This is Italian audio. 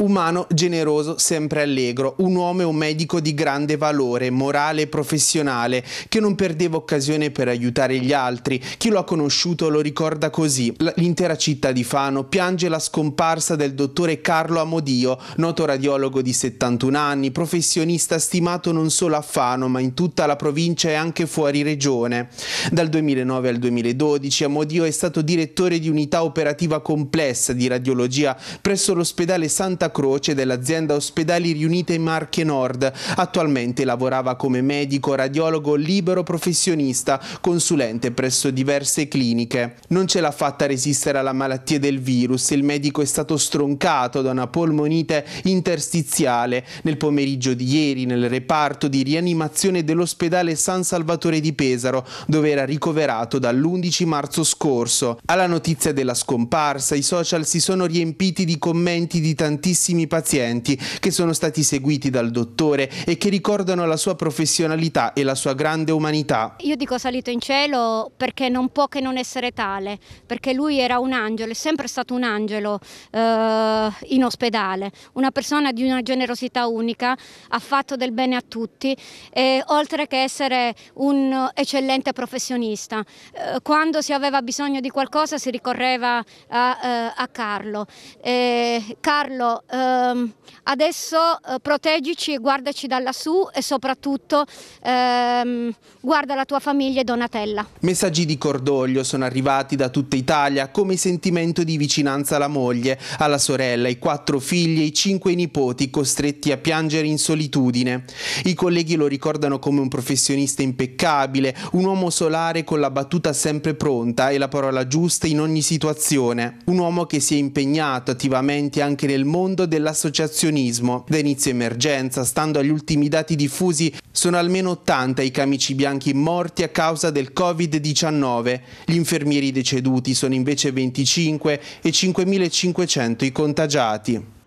umano generoso, sempre allegro, un uomo e un medico di grande valore, morale e professionale, che non perdeva occasione per aiutare gli altri. Chi lo ha conosciuto lo ricorda così. L'intera città di Fano piange la scomparsa del dottore Carlo Amodio, noto radiologo di 71 anni, professionista stimato non solo a Fano ma in tutta la provincia e anche fuori regione. Dal 2009 al 2012 Amodio è stato direttore di unità operativa complessa di radiologia presso l'ospedale Santa Croce dell'azienda Ospedali Riunite in Marche Nord. Attualmente lavorava come medico, radiologo, libero professionista, consulente presso diverse cliniche. Non ce l'ha fatta resistere alla malattia del virus. Il medico è stato stroncato da una polmonite interstiziale. Nel pomeriggio di ieri, nel reparto di rianimazione dell'ospedale San Salvatore di Pesaro, dove era ricoverato dall'11 marzo scorso. Alla notizia della scomparsa, i social si sono riempiti di commenti di tantissimi tantissimi pazienti che sono stati seguiti dal dottore e che ricordano la sua professionalità e la sua grande umanità. Io dico salito in cielo perché non può che non essere tale, perché lui era un angelo, è sempre stato un angelo eh, in ospedale, una persona di una generosità unica, ha fatto del bene a tutti, eh, oltre che essere un eccellente professionista. Eh, quando si aveva bisogno di qualcosa si ricorreva a, eh, a Carlo. Carlo ehm, adesso eh, proteggici e guardaci da lassù e soprattutto ehm, guarda la tua famiglia e Donatella. Messaggi di cordoglio sono arrivati da tutta Italia come sentimento di vicinanza alla moglie, alla sorella, ai quattro figli e ai cinque nipoti costretti a piangere in solitudine. I colleghi lo ricordano come un professionista impeccabile, un uomo solare con la battuta sempre pronta e la parola giusta in ogni situazione, un uomo che si è impegnato attivamente anche nel mondo mondo dell'associazionismo. Da inizio emergenza, stando agli ultimi dati diffusi, sono almeno 80 i camici bianchi morti a causa del Covid-19. Gli infermieri deceduti sono invece 25 e 5.500 i contagiati.